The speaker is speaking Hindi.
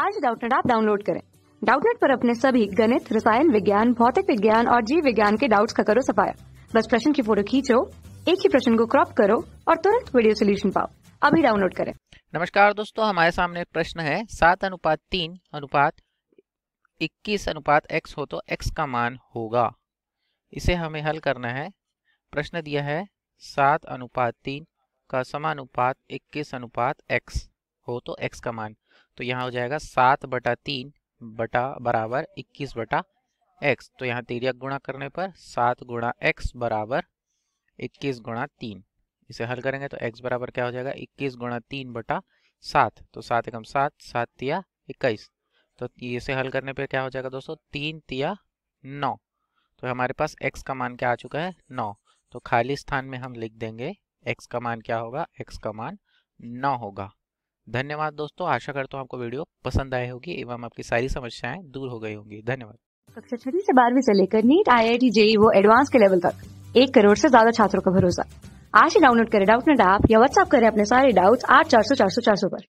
आज डाउटनेट आप डाउनलोड करें डाउटनेट पर अपने सभी गणित रसायन विज्ञान भौतिक विज्ञान और जीव विज्ञान के डाउट्स का करो सफाया बस प्रश्न की फोटो खींचो एक ही प्रश्न को क्रॉप करो और तुरंत वीडियो सोल्यूशन पाओ अभी डाउनलोड करें नमस्कार दोस्तों हमारे सामने एक प्रश्न है सात अनुपात तीन अनुपात इक्कीस अनुपात एक्स हो तो एक्स का मान होगा इसे हमें हल करना है प्रश्न दिया है सात अनुपात तीन का समानुपात इक्कीस अनुपात एक्स हो तो एक्स का मान तो यहाँ हो जाएगा सात बटा तीन बटा बराबर इक्कीस बटा एक्स तो यहाँ तिरक गुणा करने पर सात गुणा एक्स बराबर इक्कीस गुणा तीन इसे हल करेंगे तो एक्स बराबर क्या हो जाएगा इक्कीस गुणा तीन बटा सात तो सात एकम सात सात तिया इक्कीस तो इसे हल करने पर क्या हो जाएगा दोस्तों तीन तिया नौ तो हमारे पास x का मान क्या आ चुका है नौ तो खाली स्थान में हम लिख देंगे x का मान क्या होगा x का मान नौ होगा धन्यवाद दोस्तों आशा करता हूँ आपको वीडियो पसंद आई होगी एवं आपकी सारी समस्याएं दूर हो गई होंगी धन्यवाद कक्षा छठी से बारहवीं से लेकर NEET IIT JEE वो एडवांस के लेवल तक एक करोड़ से ज्यादा छात्रों का भरोसा आज ही डाउनलोड करें डाउट नेट ऐप या व्हाट्सअप करें अपने सारे डाउट्स आठ चार सौ चार सौ चार सौ पर